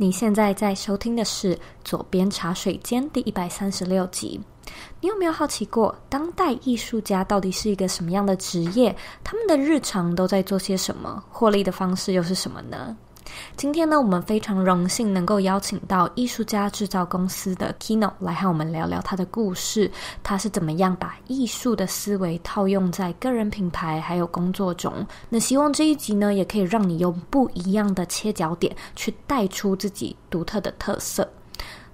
你现在在收听的是《左边茶水间》第一百三十六集。你有没有好奇过，当代艺术家到底是一个什么样的职业？他们的日常都在做些什么？获利的方式又是什么呢？今天呢，我们非常荣幸能够邀请到艺术家制造公司的 Kino 来和我们聊聊他的故事，他是怎么样把艺术的思维套用在个人品牌还有工作中。那希望这一集呢，也可以让你用不一样的切角点去带出自己独特的特色。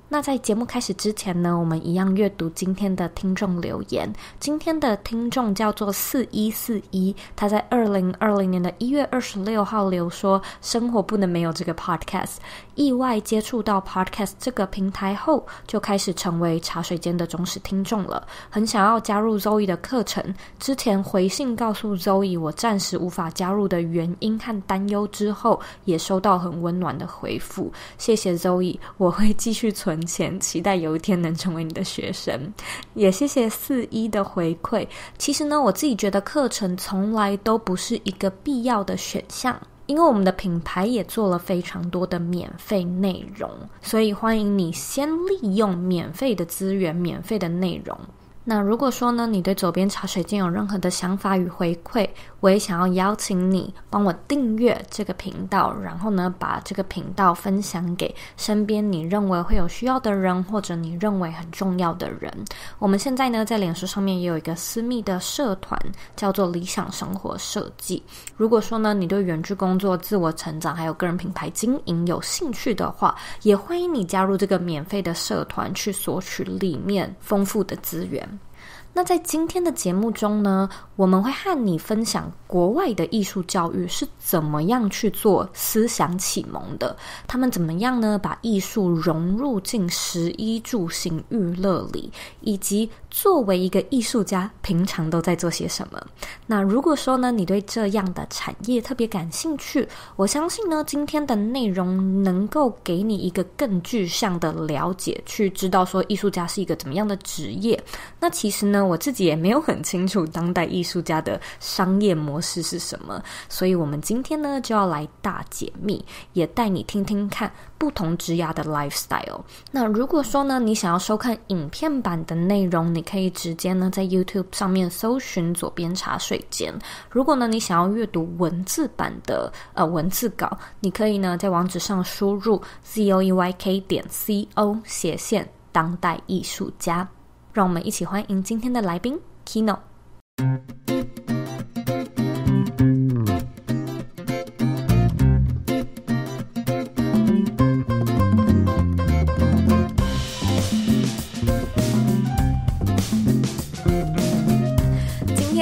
那在节目开始之前呢，我们一样阅读今天的听众留言。今天的听众叫做四一四一，他在二零二零年的一月二十六号留说：“生活不能没有这个 podcast。”意外接触到 Podcast 这个平台后，就开始成为茶水间的忠实听众了。很想要加入 Zoe 的课程，之前回信告诉 Zoe 我暂时无法加入的原因和担忧，之后也收到很温暖的回复。谢谢 Zoe，我会继续存钱，期待有一天能成为你的学生。也谢谢四一的回馈。其实呢，我自己觉得课程从来都不是一个必要的选项。因为我们的品牌也做了非常多的免费内容，所以欢迎你先利用免费的资源、免费的内容。那如果说呢，你对左边茶水间有任何的想法与回馈，我也想要邀请你帮我订阅这个频道，然后呢，把这个频道分享给身边你认为会有需要的人，或者你认为很重要的人。我们现在呢，在脸书上面也有一个私密的社团，叫做理想生活设计。如果说呢，你对远距工作、自我成长还有个人品牌经营有兴趣的话，也欢迎你加入这个免费的社团，去索取里面丰富的资源。那在今天的节目中呢，我们会和你分享国外的艺术教育是怎么样去做思想启蒙的，他们怎么样呢？把艺术融入进十一住行娱乐里，以及。作为一个艺术家，平常都在做些什么？那如果说呢，你对这样的产业特别感兴趣，我相信呢，今天的内容能够给你一个更具象的了解，去知道说艺术家是一个怎么样的职业。那其实呢，我自己也没有很清楚当代艺术家的商业模式是什么，所以我们今天呢就要来大解密，也带你听听看不同职涯的 lifestyle。那如果说呢，你想要收看影片版的内容，你。可以直接呢在 YouTube 上面搜寻“左边茶水间”。如果呢你想要阅读文字版的呃文字稿，你可以呢在网址上输入 zoyk e 点 co 斜线当代艺术家。让我们一起欢迎今天的来宾 Kino。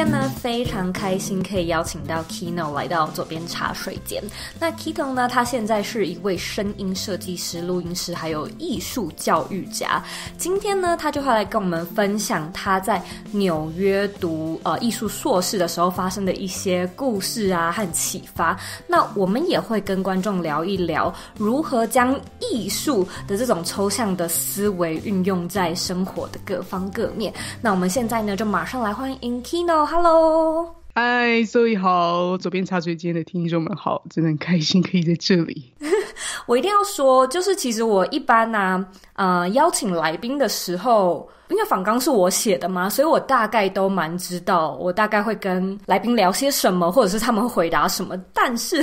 呢，非常开心可以邀请到 Kino 来到左边茶水间。那 Kino 呢，他现在是一位声音设计师、录音师，还有艺术教育家。今天呢，他就会来跟我们分享他在纽约读呃艺术硕士的时候发生的一些故事啊和启发。那我们也会跟观众聊一聊如何将艺术的这种抽象的思维运用在生活的各方各面。那我们现在呢，就马上来欢迎 Kino。Hello，嗨，周易好，左边茶水间的听众们好，真的很开心可以在这里。我一定要说，就是其实我一般呢，呃，邀请来宾的时候，因为访纲是我写的嘛，所以我大概都蛮知道，我大概会跟来宾聊些什么，或者是他们回答什么。但是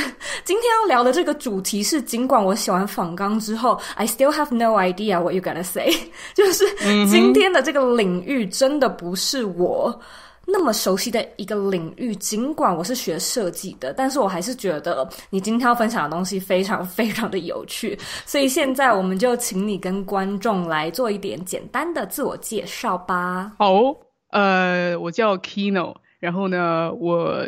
今天要聊的这个主题是，尽管我喜完访纲之后，I still have no idea what you gonna say，就是今天的这个领域真的不是我。那么熟悉的一个领域，尽管我是学设计的，但是我还是觉得你今天要分享的东西非常非常的有趣，所以现在我们就请你跟观众来做一点简单的自我介绍吧。好，呃，我叫 Kino，然后呢，我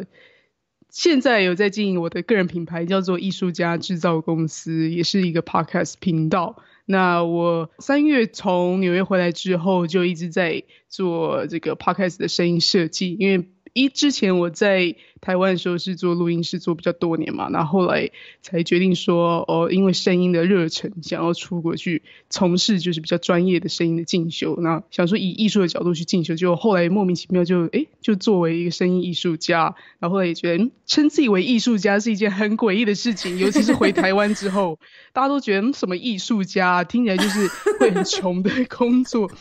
现在有在经营我的个人品牌，叫做艺术家制造公司，也是一个 Podcast 频道。那我三月从纽约回来之后，就一直在做这个 podcast 的声音设计，因为一之前我在。台湾时候是做录音室做比较多年嘛，然后后来才决定说，哦，因为声音的热忱，想要出国去从事就是比较专业的声音的进修，那想说以艺术的角度去进修，结果后来莫名其妙就，哎，就作为一个声音艺术家，然后后来也觉得，称自己为艺术家是一件很诡异的事情，尤其是回台湾之后，大家都觉得什么艺术家听起来就是会很穷的工作，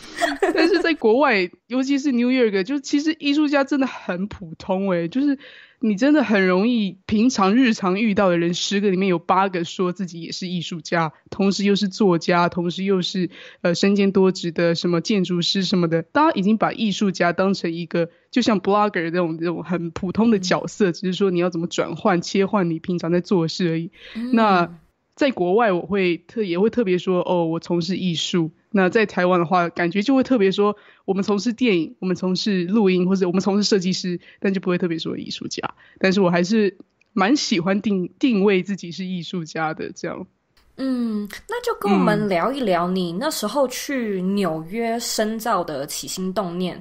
但是在国外，尤其是 New York，就其实艺术家真的很普通，哎，就是。你真的很容易，平常日常遇到的人，十个里面有八个说自己也是艺术家，同时又是作家，同时又是呃身兼多职的，什么建筑师什么的。大家已经把艺术家当成一个就像 blogger 那种那种很普通的角色，只是说你要怎么转换切换你平常在做的事而已。那。在国外，我会特也会特别说，哦，我从事艺术。那在台湾的话，感觉就会特别说，我们从事电影，我们从事录音，或者我们从事设计师，但就不会特别说艺术家。但是我还是蛮喜欢定定位自己是艺术家的这样。嗯，那就跟我们聊一聊你那时候去纽约深造的起心动念。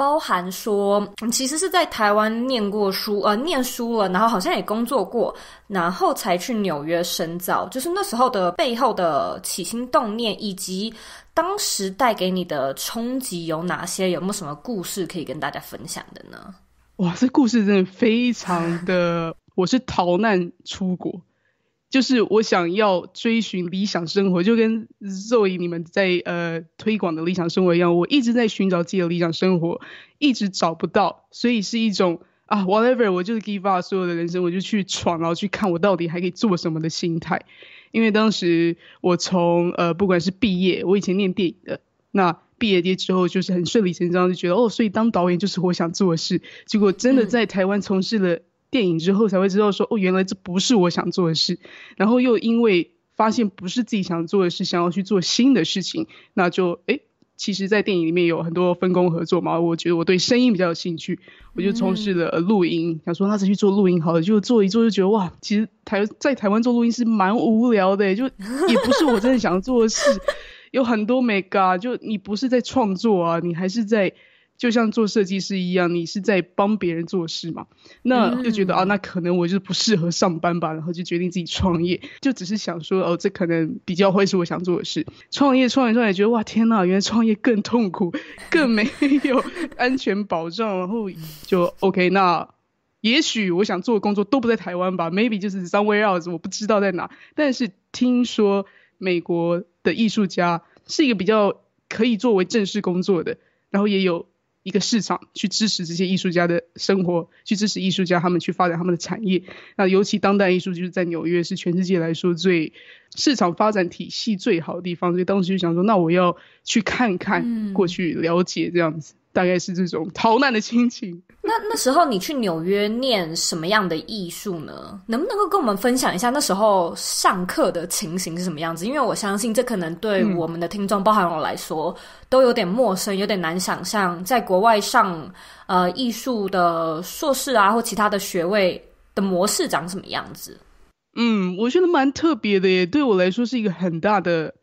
包含说，其实是在台湾念过书，呃，念书了，然后好像也工作过，然后才去纽约深造。就是那时候的背后的起心动念，以及当时带给你的冲击有哪些？有没有什么故事可以跟大家分享的呢？哇，这故事真的非常的，我是逃难出国。就是我想要追寻理想生活，就跟 Zoe 你们在呃推广的理想生活一样，我一直在寻找自己的理想生活，一直找不到，所以是一种啊 whatever 我就是 give up 所有的人生，我就去闯，然后去看我到底还可以做什么的心态。因为当时我从呃不管是毕业，我以前念电影的，那毕业之后就是很顺理成章就觉得哦，所以当导演就是我想做的事。结果真的在台湾从事了。电影之后才会知道，说哦，原来这不是我想做的事。然后又因为发现不是自己想做的事，想要去做新的事情，那就哎，其实，在电影里面有很多分工合作嘛。我觉得我对声音比较有兴趣，我就从事了录音。想说那去做录音好了，就做一做，就觉得哇，其实台在台湾做录音是蛮无聊的，就 也不是我真的想做的事。有很多美 y 就你不是在创作啊，你还是在。就像做设计师一样，你是在帮别人做事嘛？那就觉得啊，那可能我就不适合上班吧，然后就决定自己创业。就只是想说，哦，这可能比较会是我想做的事。创业，创业，创业，觉得哇天呐，原来创业更痛苦，更没有安全保障。然后就 OK，那也许我想做的工作都不在台湾吧，Maybe 就是 somewhere else，我不知道在哪。但是听说美国的艺术家是一个比较可以作为正式工作的，然后也有。一个市场去支持这些艺术家的生活，去支持艺术家他们去发展他们的产业。那尤其当代艺术就是在纽约是全世界来说最市场发展体系最好的地方，所以当时就想说，那我要去看看，过去了解这样子。大概是这种逃难的心情。那那时候你去纽约念什么样的艺术呢？能不能够跟我们分享一下那时候上课的情形是什么样子？因为我相信这可能对我们的听众，包含我来说，都有点陌生，有点难想象，在国外上呃艺术的硕士啊或其他的学位的模式长什么样子。嗯，我觉得蛮特别的，耶，对我来说是一个很大的。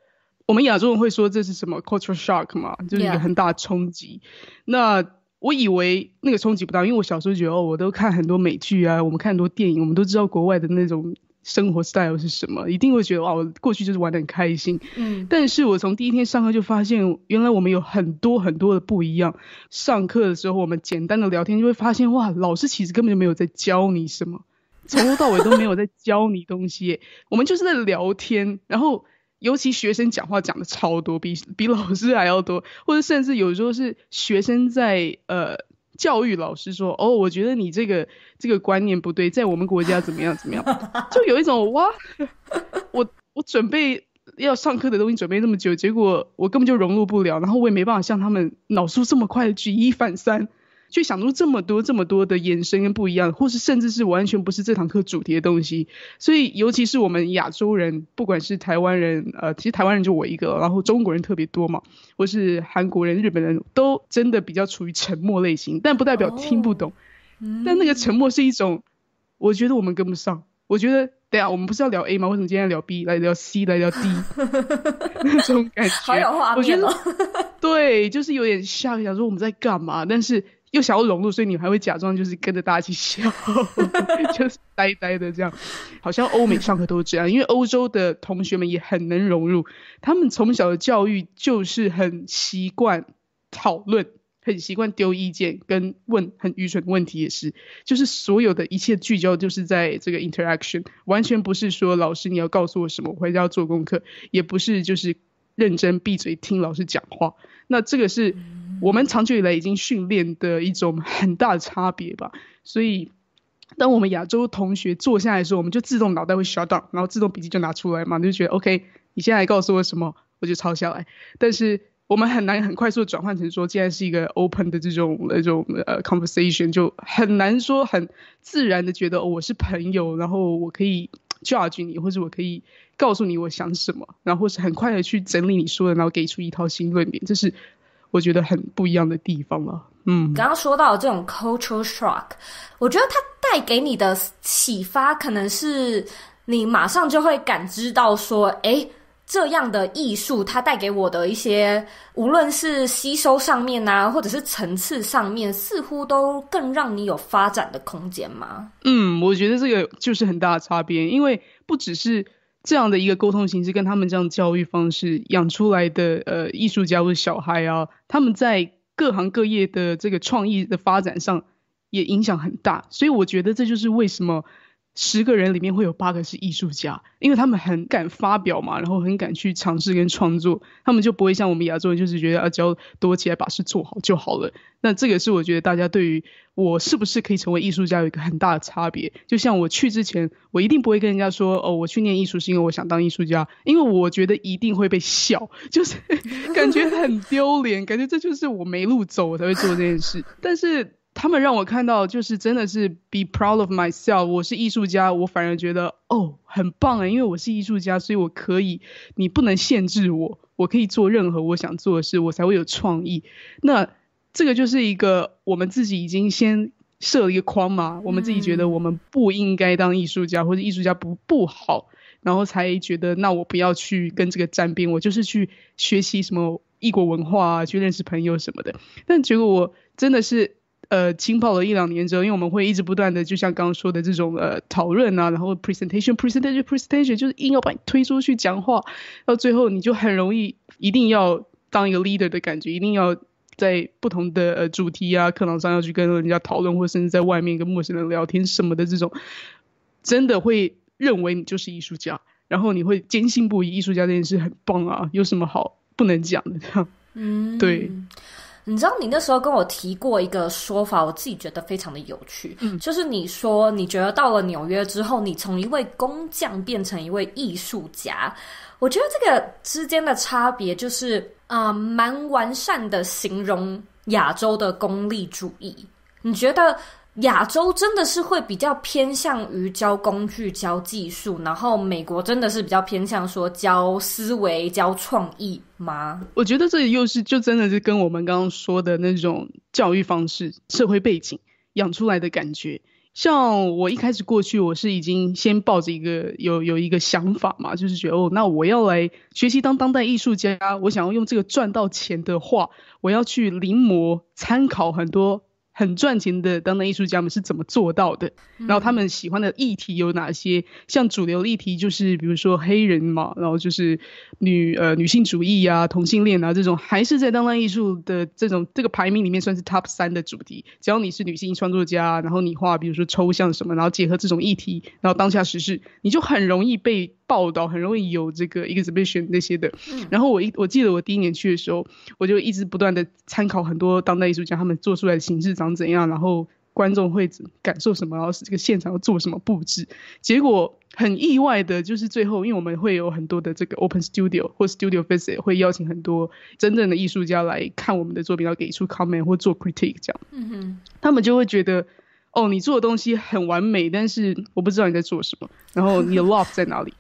我们亚洲人会说这是什么 cultural shock 嘛，就是一个很大的冲击。那我以为那个冲击不大，因为我小时候觉得，哦，我都看很多美剧啊，我们看很多电影，我们都知道国外的那种生活 style 是什么，一定会觉得哇，我过去就是玩得很开心。嗯，但是我从第一天上课就发现，原来我们有很多很多的不一样。上课的时候，我们简单的聊天就会发现，哇，老师其实根本就没有在教你什么，从头到尾都没有在教你东西，我们就是在聊天，然后。尤其学生讲话讲的超多，比比老师还要多，或者甚至有时候是学生在呃教育老师说，哦，我觉得你这个这个观念不对，在我们国家怎么样怎么样，就有一种哇，我我准备要上课的东西准备那么久，结果我根本就融入不了，然后我也没办法像他们脑速这么快的举一反三。就想出这么多这么多的眼神跟不一样，或是甚至是完全不是这堂课主题的东西。所以，尤其是我们亚洲人，不管是台湾人，呃，其实台湾人就我一个，然后中国人特别多嘛，或是韩国人、日本人，都真的比较处于沉默类型。但不代表听不懂，但那个沉默是一种，我觉得我们跟不上。我觉得，对下我们不是要聊 A 吗？为什么今天聊 B，来聊 C，来聊 D？那种感觉好有画面。我觉得，对，就是有点像想说我们在干嘛，但是。又想要融入，所以你还会假装就是跟着大家去笑，就是呆呆的这样，好像欧美上课都是这样。因为欧洲的同学们也很能融入，他们从小的教育就是很习惯讨论，很习惯丢意见跟问很愚蠢的问题，也是，就是所有的一切聚焦就是在这个 interaction，完全不是说老师你要告诉我什么，我回家要做功课，也不是就是认真闭嘴听老师讲话，那这个是。我们长久以来已经训练的一种很大的差别吧，所以当我们亚洲同学坐下来候，我们就自动脑袋会 down，然后自动笔记就拿出来，嘛，就觉得 OK，你现在告诉我什么，我就抄下来。但是我们很难很快速的转换成说，既然是一个 open 的这种那种呃 conversation，就很难说很自然的觉得我是朋友，然后我可以 judge 你，或者我可以告诉你我想什么，然后是很快的去整理你说的，然后给出一套新论点，就是。我觉得很不一样的地方了。嗯，刚刚说到这种 cultural shock，我觉得它带给你的启发，可能是你马上就会感知到，说，诶。这样的艺术它带给我的一些，无论是吸收上面啊，或者是层次上面，似乎都更让你有发展的空间吗？嗯，我觉得这个就是很大的差别，因为不只是。这样的一个沟通形式，跟他们这样教育方式养出来的呃艺术家或者小孩啊，他们在各行各业的这个创意的发展上也影响很大，所以我觉得这就是为什么。十个人里面会有八个是艺术家，因为他们很敢发表嘛，然后很敢去尝试跟创作，他们就不会像我们亚洲人，就是觉得啊，只要躲起来把事做好就好了。那这个是我觉得大家对于我是不是可以成为艺术家有一个很大的差别。就像我去之前，我一定不会跟人家说哦，我去念艺术是因为我想当艺术家，因为我觉得一定会被笑，就是 感觉很丢脸，感觉这就是我没路走，我才会做这件事。但是。他们让我看到，就是真的是 be proud of myself。我是艺术家，我反而觉得哦，很棒啊！因为我是艺术家，所以我可以，你不能限制我，我可以做任何我想做的事，我才会有创意。那这个就是一个我们自己已经先设了一个框嘛，我们自己觉得我们不应该当艺术家，或者艺术家不不好，然后才觉得那我不要去跟这个沾边，我就是去学习什么异国文化，啊，去认识朋友什么的。但结果我真的是。呃，浸泡了一两年之后，因为我们会一直不断的，就像刚刚说的这种呃讨论啊，然后 presentation，presentation，presentation，就是硬要把你推出去讲话，到最后你就很容易一定要当一个 leader 的感觉，一定要在不同的呃主题啊课堂上要去跟人家讨论，或甚至在外面跟陌生人聊天什么的这种，真的会认为你就是艺术家，然后你会坚信不疑，艺术家这件事很棒啊，有什么好不能讲的？嗯，对。你知道你那时候跟我提过一个说法，我自己觉得非常的有趣，嗯，就是你说你觉得到了纽约之后，你从一位工匠变成一位艺术家，我觉得这个之间的差别就是啊，蛮完善的形容亚洲的功利主义。你觉得？亚洲真的是会比较偏向于教工具、教技术，然后美国真的是比较偏向说教思维、教创意吗？我觉得这又是就真的是跟我们刚刚说的那种教育方式、社会背景养出来的感觉。像我一开始过去，我是已经先抱着一个有有一个想法嘛，就是觉得哦，那我要来学习当当代艺术家，我想要用这个赚到钱的话，我要去临摹、参考很多。很赚钱的当代艺术家们是怎么做到的？然后他们喜欢的议题有哪些？像主流议题就是，比如说黑人嘛，然后就是女呃女性主义啊、同性恋啊这种，还是在当代艺术的这种这个排名里面算是 top 三的主题。只要你是女性创作家，然后你画比如说抽象什么，然后结合这种议题，然后当下时事，你就很容易被。报道很容易有这个 exhibition 那些的，然后我一我记得我第一年去的时候，我就一直不断的参考很多当代艺术家他们做出来的形式长怎样，然后观众会感受什么，然后这个现场要做什么布置。结果很意外的，就是最后因为我们会有很多的这个 open studio 或 studio visit，会邀请很多真正的艺术家来看我们的作品，要给出 comment 或做 critic 这样。嗯哼，他们就会觉得，哦，你做的东西很完美，但是我不知道你在做什么，然后你的 love 在哪里。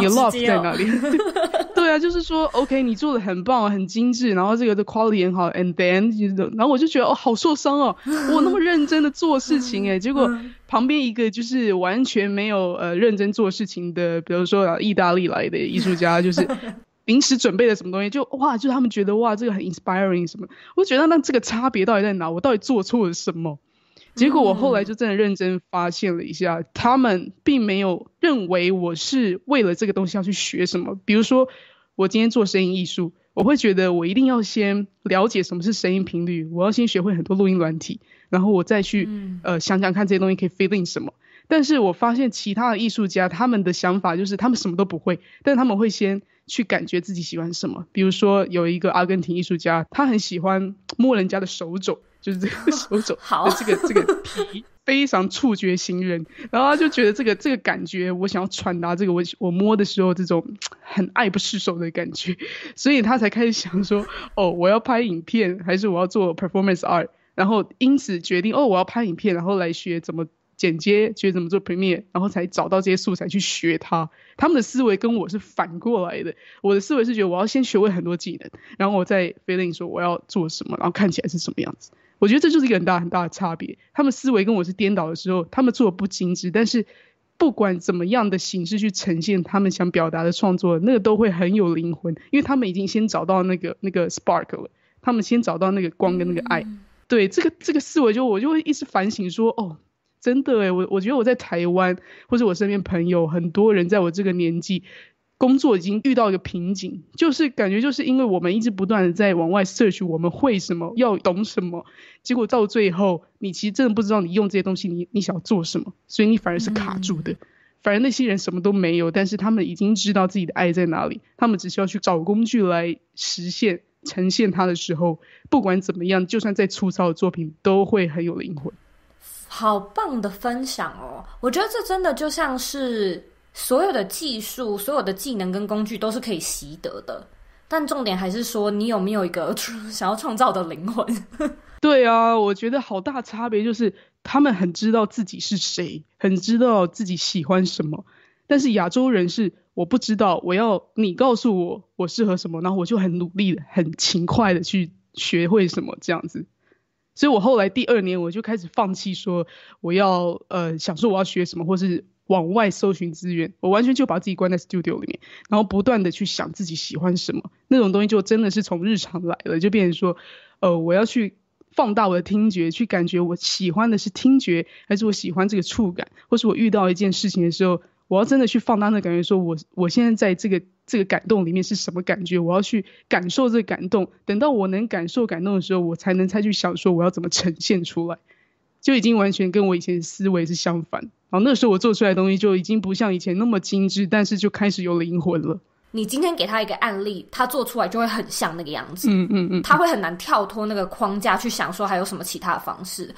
你 lost 在哪里？对啊，就是说，OK，你做的很棒，很精致，然后这个的 quality 很好，and then，然后我就觉得哦，好受伤哦，我那么认真的做事情，诶，结果旁边一个就是完全没有呃认真做事情的，比如说意大利来的艺术家，就是 临时准备的什么东西，就哇，就他们觉得哇，这个很 inspiring 什么，我觉得那这个差别到底在哪？我到底做错了什么？结果我后来就真的认真发现了一下，他们并没有认为我是为了这个东西要去学什么。比如说，我今天做声音艺术，我会觉得我一定要先了解什么是声音频率，我要先学会很多录音软体，然后我再去呃想想看这些东西可以 fitting 什么。但是我发现其他的艺术家，他们的想法就是他们什么都不会，但他们会先去感觉自己喜欢什么。比如说有一个阿根廷艺术家，他很喜欢摸人家的手肘。就是这个 手肘，好，这个这个皮非常触觉型人，然后他就觉得这个这个感觉，我想要传达这个我我摸的时候这种很爱不释手的感觉，所以他才开始想说，哦，我要拍影片，还是我要做 performance art，然后因此决定，哦，我要拍影片，然后来学怎么剪接，学怎么做 Premiere，然后才找到这些素材去学它。他们的思维跟我是反过来的，我的思维是觉得我要先学会很多技能，然后我再 feeling 说我要做什么，然后看起来是什么样子。我觉得这就是一个很大很大的差别。他们思维跟我是颠倒的时候，他们做的不精致，但是不管怎么样的形式去呈现他们想表达的创作，那个都会很有灵魂，因为他们已经先找到那个那个 spark 了，他们先找到那个光跟那个爱。对，这个这个思维就我就会一直反省说，哦，真的诶，我我觉得我在台湾或者我身边朋友很多人在我这个年纪。工作已经遇到一个瓶颈，就是感觉就是因为我们一直不断的在往外 search，我们会什么，要懂什么，结果到最后，你其实真的不知道你用这些东西，你你想做什么，所以你反而是卡住的。反而那些人什么都没有，但是他们已经知道自己的爱在哪里，他们只需要去找工具来实现呈现它的时候，不管怎么样，就算再粗糙的作品都会很有灵魂。好棒的分享哦，我觉得这真的就像是。所有的技术、所有的技能跟工具都是可以习得的，但重点还是说你有没有一个 想要创造的灵魂。对啊，我觉得好大差别就是他们很知道自己是谁，很知道自己喜欢什么，但是亚洲人是我不知道，我要你告诉我我适合什么，然后我就很努力、很勤快的去学会什么这样子。所以，我后来第二年我就开始放弃说我要呃想说我要学什么，或是。往外搜寻资源，我完全就把自己关在 studio 里面，然后不断的去想自己喜欢什么，那种东西就真的是从日常来了，就变成说，呃，我要去放大我的听觉，去感觉我喜欢的是听觉，还是我喜欢这个触感，或是我遇到一件事情的时候，我要真的去放大那感觉，说我我现在在这个这个感动里面是什么感觉，我要去感受这感动，等到我能感受感动的时候，我才能再去想说我要怎么呈现出来，就已经完全跟我以前思维是相反。然后那时候我做出来的东西就已经不像以前那么精致，但是就开始有灵魂了。你今天给他一个案例，他做出来就会很像那个样子。嗯嗯嗯，他会很难跳脱那个框架去想说还有什么其他的方式。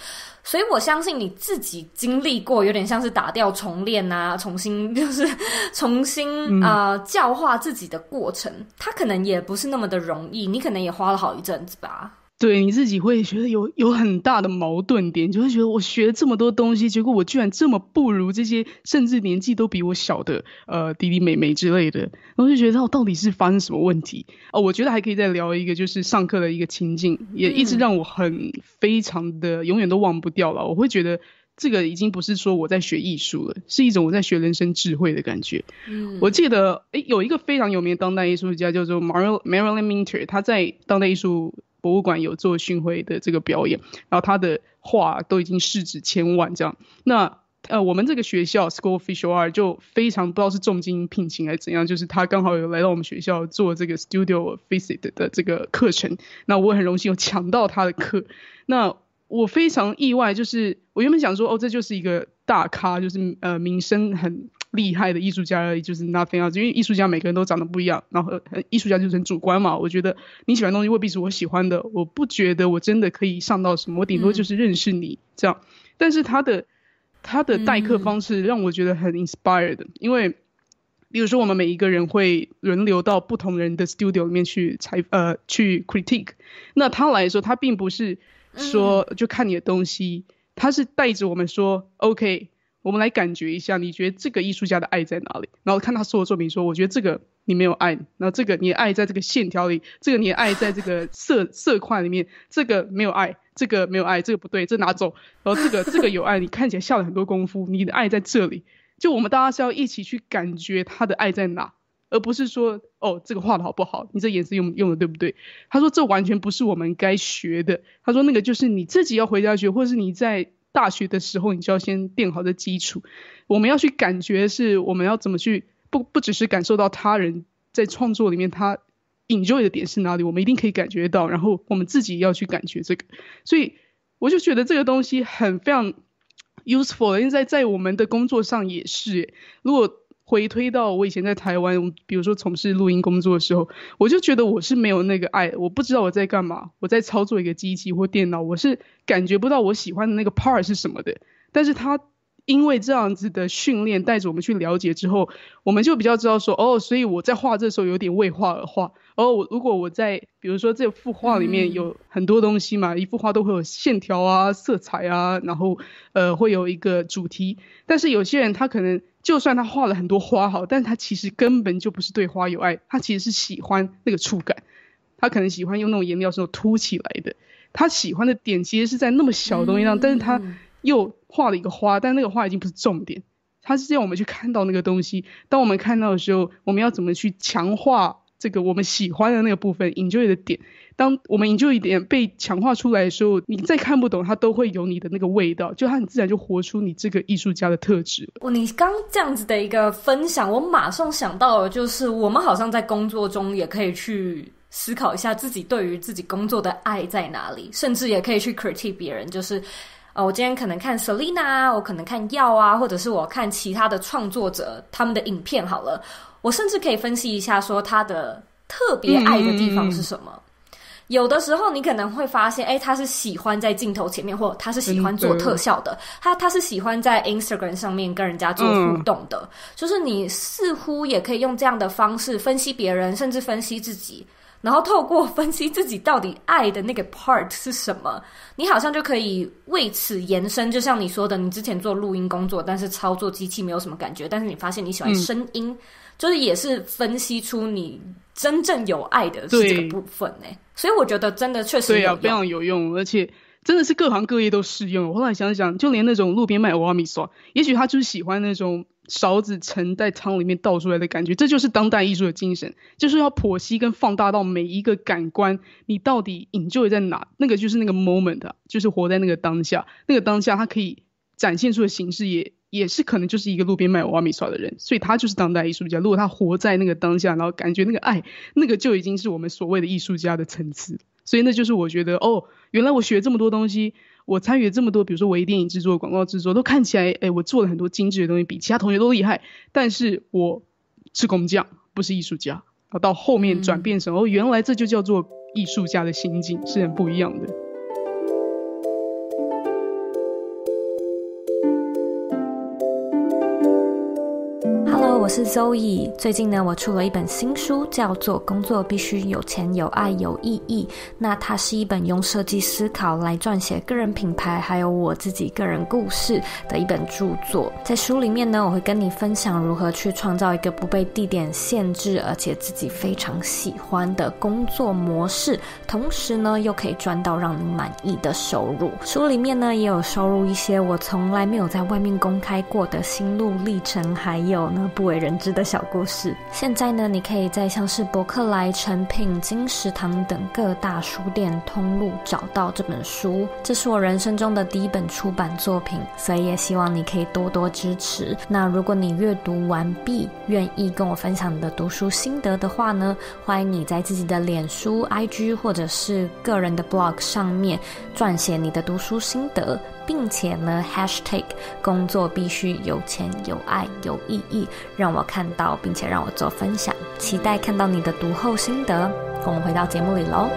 所以我相信你自己经历过有点像是打掉重练啊，重新 就是重新啊教化自己的过程，他可能也不是那么的容易，你可能也花了好一阵子吧。对你自己会觉得有有很大的矛盾点，就会觉得我学了这么多东西，结果我居然这么不如这些，甚至年纪都比我小的呃弟弟妹妹之类的，然后就觉得我到底是发生什么问题？哦，我觉得还可以再聊一个，就是上课的一个情境，也一直让我很非常的永远都忘不掉了。我会觉得这个已经不是说我在学艺术了，是一种我在学人生智慧的感觉。嗯，我记得诶有一个非常有名的当代艺术家叫做 m a r i Marilyn Minter，他在当代艺术。博物馆有做巡回的这个表演，然后他的画都已经市值千万这样。那呃，我们这个学校 School o f i s a l r 就非常不知道是重金聘请还是怎样，就是他刚好有来到我们学校做这个 Studio Visit 的这个课程。那我很荣幸有抢到他的课。那我非常意外，就是我原本想说，哦，这就是一个大咖，就是呃，名声很。厉害的艺术家而已，就是 nothing else。因为艺术家每个人都长得不一样，然后艺术家就是很主观嘛。我觉得你喜欢的东西未必是我喜欢的，我不觉得我真的可以上到什么，我顶多就是认识你这样。但是他的他的待客方式让我觉得很 inspired 因为比如说我们每一个人会轮流到不同人的 studio 里面去采呃去 critique，那他来说他并不是说就看你的东西，他是带着我们说 OK。我们来感觉一下，你觉得这个艺术家的爱在哪里？然后看他所的作品，说：“我觉得这个你没有爱，那这个你爱在这个线条里，这个你爱在这个色 色块里面，这个没有爱，这个没有爱，这个不对，这拿走。然后这个这个有爱，你看起来下了很多功夫，你的爱在这里。就我们大家是要一起去感觉他的爱在哪，而不是说哦这个画的好不好，你这颜色用用的对不对？他说这完全不是我们该学的。他说那个就是你自己要回家学，或是你在。”大学的时候，你就要先垫好的基础。我们要去感觉，是我们要怎么去不不只是感受到他人在创作里面他 enjoy 的点是哪里，我们一定可以感觉到。然后我们自己要去感觉这个，所以我就觉得这个东西很非常 useful。现在在我们的工作上也是，如果。回推到我以前在台湾，比如说从事录音工作的时候，我就觉得我是没有那个爱，我不知道我在干嘛，我在操作一个机器或电脑，我是感觉不到我喜欢的那个 part 是什么的，但是他因为这样子的训练带着我们去了解之后，我们就比较知道说哦，所以我在画这时候有点为画而画。哦，如果我在比如说这幅画里面有很多东西嘛，一幅画都会有线条啊、色彩啊，然后呃会有一个主题。但是有些人他可能就算他画了很多花好，但是他其实根本就不是对花有爱，他其实是喜欢那个触感。他可能喜欢用那种颜料，是候凸起来的。他喜欢的点其实是在那么小的东西上，但是他又。画了一个花，但那个花已经不是重点，它是让我们去看到那个东西。当我们看到的时候，我们要怎么去强化这个我们喜欢的那个部分，e n j o y 的点。当我们 e n j o 一点被强化出来的时候，你再看不懂，它都会有你的那个味道，就它自然就活出你这个艺术家的特质。你刚这样子的一个分享，我马上想到，就是我们好像在工作中也可以去思考一下自己对于自己工作的爱在哪里，甚至也可以去 c r i t i 别人，就是。呃，我今天可能看 Selina，我可能看药啊，或者是我看其他的创作者他们的影片好了。我甚至可以分析一下，说他的特别爱的地方是什么。有的时候你可能会发现，哎，他是喜欢在镜头前面，或他是喜欢做特效的，他他是喜欢在 Instagram 上面跟人家做互动的。就是你似乎也可以用这样的方式分析别人，甚至分析自己。然后透过分析自己到底爱的那个 part 是什么，你好像就可以为此延伸。就像你说的，你之前做录音工作，但是操作机器没有什么感觉，但是你发现你喜欢声音，就是也是分析出你真正有爱的是这个部分呢。所以我觉得真的确实对啊，非常有用，而且。真的是各行各业都适用。我后来想想，就连那种路边卖乌拉米刷，也许他就是喜欢那种勺子盛在汤里面倒出来的感觉。这就是当代艺术的精神，就是要剖析跟放大到每一个感官，你到底引诱在哪？那个就是那个 moment，就是活在那个当下。那个当下，他可以展现出的形式也也是可能就是一个路边卖乌米刷的人，所以他就是当代艺术家。如果他活在那个当下，然后感觉那个爱，那个就已经是我们所谓的艺术家的层次。所以那就是我觉得哦，原来我学这么多东西，我参与了这么多，比如说微电影制作、广告制作，都看起来哎，我做了很多精致的东西，比其他同学都厉害。但是我是工匠，不是艺术家。啊，到后面转变成哦，原来这就叫做艺术家的心境，是很不一样的。是周 e 最近呢，我出了一本新书，叫做《工作必须有钱、有爱、有意义》。那它是一本用设计思考来撰写个人品牌，还有我自己个人故事的一本著作。在书里面呢，我会跟你分享如何去创造一个不被地点限制，而且自己非常喜欢的工作模式，同时呢，又可以赚到让你满意的收入。书里面呢，也有收入一些我从来没有在外面公开过的心路历程，还有呢，不为。人知的小故事。现在呢，你可以在像是博克来、诚品、金石堂等各大书店通路找到这本书。这是我人生中的第一本出版作品，所以也希望你可以多多支持。那如果你阅读完毕，愿意跟我分享你的读书心得的话呢，欢迎你在自己的脸书、IG 或者是个人的 blog 上面撰写你的读书心得。并且呢，# h h a a s t 工作必须有钱有爱有意义，让我看到，并且让我做分享。期待看到你的读后心得。我们回到节目里喽。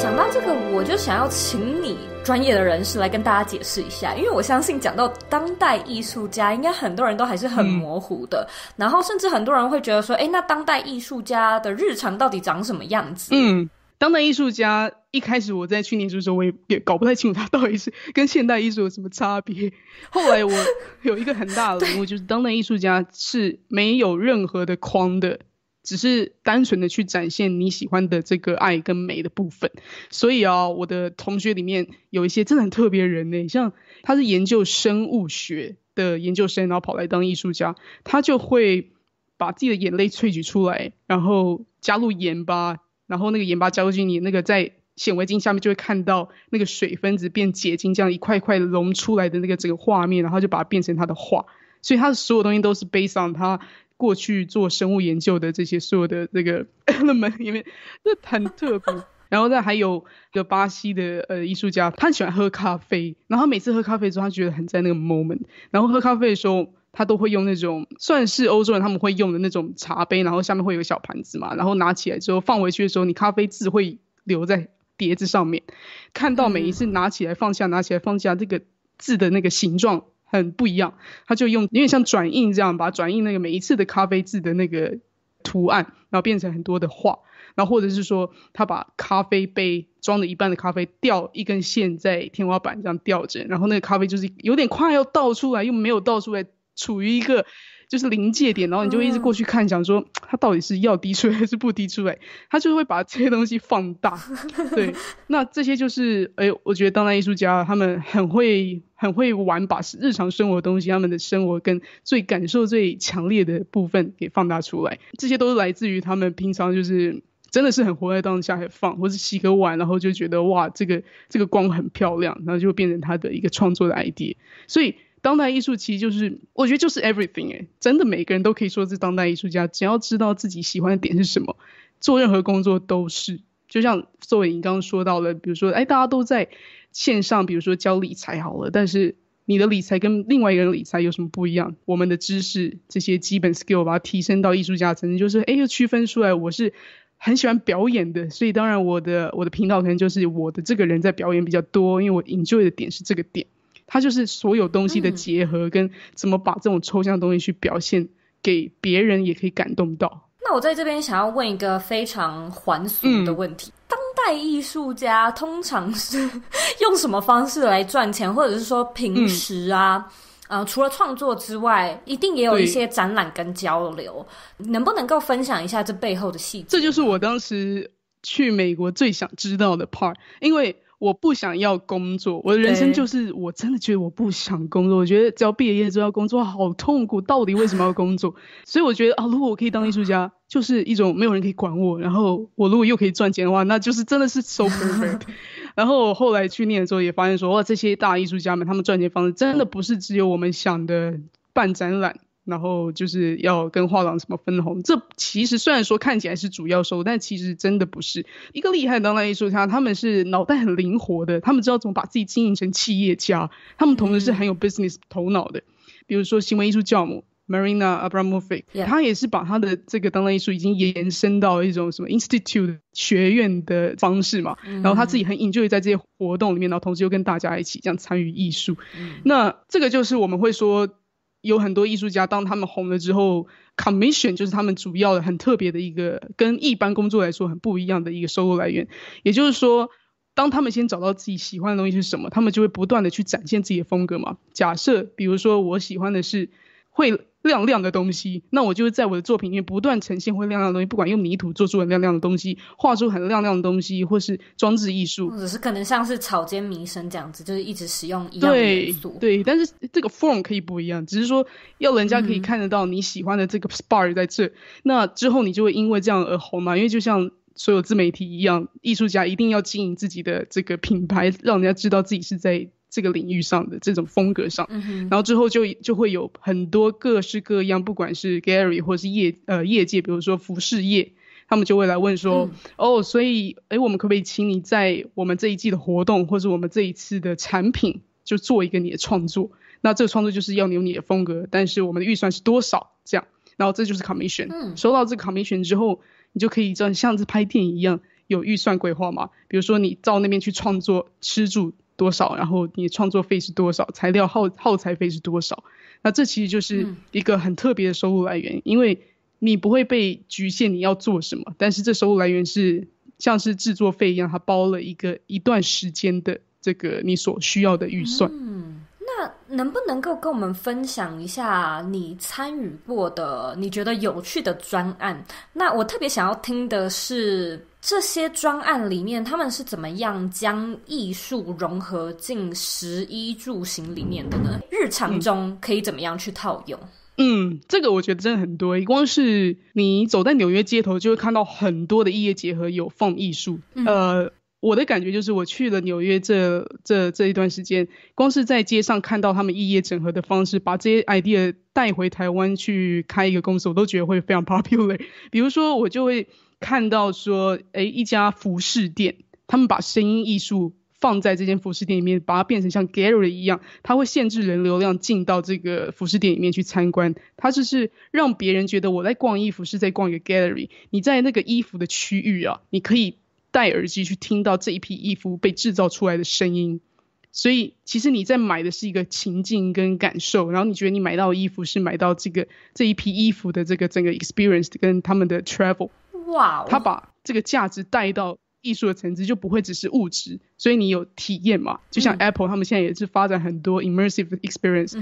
讲到这个，我就想要请你专业的人士来跟大家解释一下，因为我相信讲到当代艺术家，应该很多人都还是很模糊的。然后，甚至很多人会觉得说，哎，那当代艺术家的日常到底长什么样子？嗯。当代艺术家一开始我在去年的时候，我也也搞不太清楚他到底是 跟现代艺术有什么差别。后来我 有一个很大的领悟，就是当代艺术家是没有任何的框的，只是单纯的去展现你喜欢的这个爱跟美的部分。所以啊，我的同学里面有一些真的很特别人呢，像他是研究生物学的研究生，然后跑来当艺术家，他就会把自己的眼泪萃取出来，然后加入盐巴。然后那个盐巴加入进你那个在显微镜下面就会看到那个水分子变结晶，这样一块块融出来的那个整个画面，然后就把它变成他的画。所以他的所有东西都是 based on 他过去做生物研究的这些所有的那个 element，因为这很特别。然后在还有个巴西的呃艺术家，他喜欢喝咖啡，然后每次喝咖啡的时候，他觉得很在那个 moment，然后喝咖啡的时候。他都会用那种算是欧洲人他们会用的那种茶杯，然后下面会有小盘子嘛，然后拿起来之后放回去的时候，你咖啡渍会留在碟子上面，看到每一次拿起来放下拿起来放下这个字的那个形状很不一样，他就用因为像转印这样把转印那个每一次的咖啡渍的那个图案，然后变成很多的画，然后或者是说他把咖啡杯装了一半的咖啡，吊一根线在天花板上吊着，然后那个咖啡就是有点快要倒出来又没有倒出来。处于一个就是临界点，然后你就一直过去看，想说 他到底是要滴出还是不滴出？来，他就会把这些东西放大。对，那这些就是哎，我觉得当代艺术家他们很会很会玩，把日常生活的东西，他们的生活跟最感受最强烈的部分给放大出来。这些都是来自于他们平常就是真的是很活在当下，还放或是洗个碗，然后就觉得哇，这个这个光很漂亮，然后就变成他的一个创作的 idea。所以。当代艺术其实就是，我觉得就是 everything 哎，真的每个人都可以说是当代艺术家，只要知道自己喜欢的点是什么，做任何工作都是。就像作为你刚刚说到了，比如说哎，大家都在线上，比如说教理财好了，但是你的理财跟另外一个人理财有什么不一样？我们的知识这些基本 skill 把它提升到艺术家，层就是哎，又区分出来我是很喜欢表演的，所以当然我的我的频道可能就是我的这个人在表演比较多，因为我 enjoy 的点是这个点。它就是所有东西的结合，跟怎么把这种抽象的东西去表现给别人，也可以感动到。那我在这边想要问一个非常环俗的问题：当代艺术家通常是 用什么方式来赚钱，或者是说平时啊，呃，除了创作之外，一定也有一些展览跟交流，能不能够分享一下这背后的细节？这就是我当时去美国最想知道的 part，因为。我不想要工作，我的人生就是我真的觉得我不想工作。我觉得只要毕了业之后要工作好痛苦，到底为什么要工作？所以我觉得啊，如果我可以当艺术家，就是一种没有人可以管我。然后我如果又可以赚钱的话，那就是真的是 so perfect。然后我后来去念的时候也发现说，哇，这些大艺术家们他们赚钱方式真的不是只有我们想的办展览。然后就是要跟画廊什么分红？这其实虽然说看起来是主要收入，但其实真的不是一个厉害的当代艺术家。他们是脑袋很灵活的，他们知道怎么把自己经营成企业家，他们同时是很有 business 头脑的。比如说行为艺术教母 Marina Abramovic，他也是把他的这个当代艺术已经延伸到一种什么 institute 学院的方式嘛。然后他自己很 enjoy 在这些活动里面，然后同时又跟大家一起这样参与艺术。那这个就是我们会说。有很多艺术家，当他们红了之后，commission 就是他们主要的、很特别的一个，跟一般工作来说很不一样的一个收入来源。也就是说，当他们先找到自己喜欢的东西是什么，他们就会不断的去展现自己的风格嘛。假设，比如说我喜欢的是会。亮亮的东西，那我就会在我的作品里面不断呈现会亮亮的东西，不管用泥土做出很亮亮的东西，画出很亮亮的东西，或是装置艺术，只是可能像是草间弥生这样子，就是一直使用一样元素。对，但是这个 form 可以不一样，只是说要人家可以看得到你喜欢的这个 spark 在这，那之后你就会因为这样而红嘛？因为就像所有自媒体一样，艺术家一定要经营自己的这个品牌，让人家知道自己是在。这个领域上的这种风格上，然后之后就就会有很多各式各样，不管是 Gary 或是业呃业界，比如说服饰业，他们就会来问说，哦，所以哎，我们可不可以请你在我们这一季的活动或者我们这一次的产品就做一个你的创作？那这个创作就是要你有你的风格，但是我们的预算是多少？这样，然后这就是 commission。收到这个 commission 之后，你就可以样像是拍电影一样有预算规划嘛？比如说你到那边去创作，吃住。多少？然后你创作费是多少？材料耗耗材费是多少？那这其实就是一个很特别的收入来源，因为你不会被局限你要做什么，但是这收入来源是像是制作费一样，它包了一个一段时间的这个你所需要的预算。嗯，那能不能够跟我们分享一下你参与过的你觉得有趣的专案？那我特别想要听的是。这些专案里面，他们是怎么样将艺术融合进食衣住行里面的呢？日常中可以怎么样去套用？嗯，这个我觉得真的很多，光是你走在纽约街头，就会看到很多的艺业结合有放艺术。呃，我的感觉就是，我去了纽约这这这一段时间，光是在街上看到他们艺业整合的方式，把这些 idea 带回台湾去开一个公司，我都觉得会非常 popular。比如说，我就会。看到说，哎，一家服饰店，他们把声音艺术放在这间服饰店里面，把它变成像 gallery 一样，它会限制人流量进到这个服饰店里面去参观。它就是让别人觉得我在逛衣服是在逛一个 gallery。你在那个衣服的区域啊，你可以戴耳机去听到这一批衣服被制造出来的声音。所以，其实你在买的是一个情境跟感受，然后你觉得你买到衣服是买到这个这一批衣服的这个整个 experience 跟他们的 travel。哇！他把这个价值带到艺术的层次，就不会只是物质。所以你有体验嘛？就像 Apple 他们现在也是发展很多 immersive experience，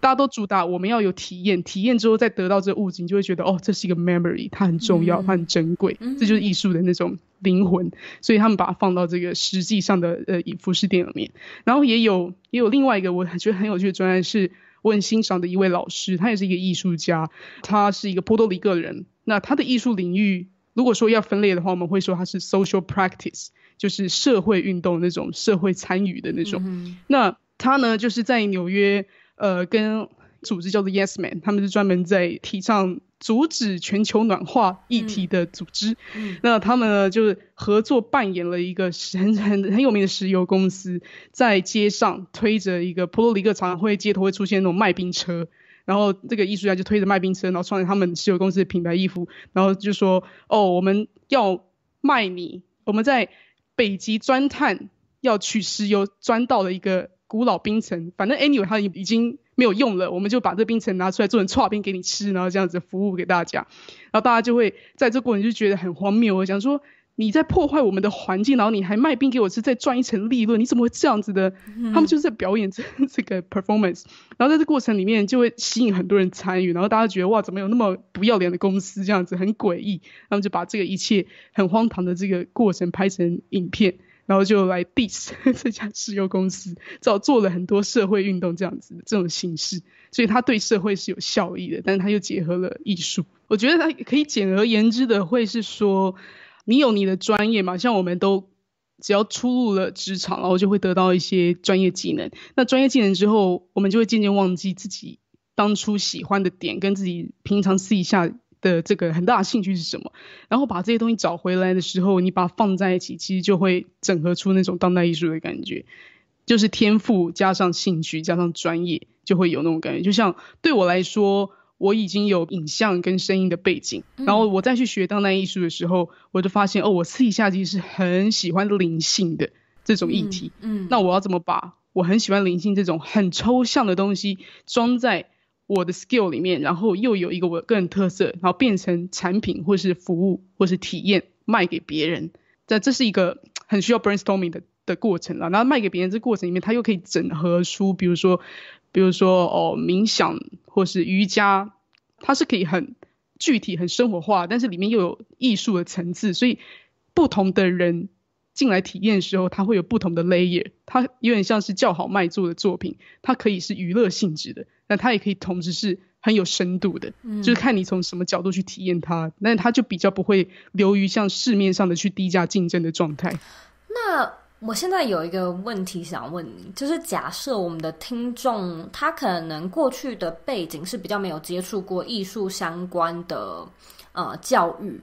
大家都主打我们要有体验，体验之后再得到这物质，你就会觉得哦，这是一个 memory，它很重要，它很珍贵。这就是艺术的那种灵魂。所以他们把它放到这个实际上的呃服饰店里面。然后也有也有另外一个我觉得很有趣的专案是我很欣赏的一位老师，他也是一个艺术家，他是一个波多黎各人。那他的艺术领域。如果说要分类的话，我们会说它是 social practice，就是社会运动那种社会参与的那种。那他呢，就是在纽约，呃，跟组织叫做 Yes m a n 他们是专门在提倡阻止全球暖化议题的组织。那他们呢，就是合作扮演了一个很很很有名的石油公司，在街上推着一个普罗里克厂会，街头会出现那种卖冰车。然后这个艺术家就推着卖冰车，然后穿着他们石油公司的品牌衣服，然后就说：“哦，我们要卖你，我们在北极钻探，要取石油，钻到了一个古老冰层，反正 anyway 它已经没有用了，我们就把这冰层拿出来做成刨冰给你吃，然后这样子服务给大家。然后大家就会在这过程就觉得很荒谬，我想说。”你在破坏我们的环境，然后你还卖冰给我吃，再赚一层利润，你怎么会这样子的？他们就是在表演这个 performance，然后在这过程里面就会吸引很多人参与，然后大家觉得哇，怎么有那么不要脸的公司这样子，很诡异，他们就把这个一切很荒唐的这个过程拍成影片，然后就来 diss 这家石油公司，造做了很多社会运动这样子的这种形式，所以他对社会是有效益的，但是他又结合了艺术，我觉得他可以简而言之的会是说。你有你的专业嘛？像我们都只要出入了职场，然后就会得到一些专业技能。那专业技能之后，我们就会渐渐忘记自己当初喜欢的点，跟自己平常私底下的这个很大的兴趣是什么。然后把这些东西找回来的时候，你把它放在一起，其实就会整合出那种当代艺术的感觉，就是天赋加上兴趣加上专业，就会有那种感觉。就像对我来说。我已经有影像跟声音的背景，然后我再去学当代艺术的时候，我就发现哦，我私底下其实是很喜欢灵性的这种议题。嗯，那我要怎么把我很喜欢灵性这种很抽象的东西装在我的 skill 里面，然后又有一个我个人特色，然后变成产品或是服务或是体验卖给别人？那这是一个很需要 brainstorming 的的过程了。然后卖给别人这过程里面，它又可以整合出，比如说，比如说哦，冥想。或是瑜伽，它是可以很具体、很生活化，但是里面又有艺术的层次，所以不同的人进来体验的时候，它会有不同的 layer。它有点像是叫好卖座的作品，它可以是娱乐性质的，那它也可以同时是很有深度的，就是看你从什么角度去体验它。那它就比较不会流于像市面上的去低价竞争的状态。那我现在有一个问题想问你，就是假设我们的听众他可能过去的背景是比较没有接触过艺术相关的呃教育，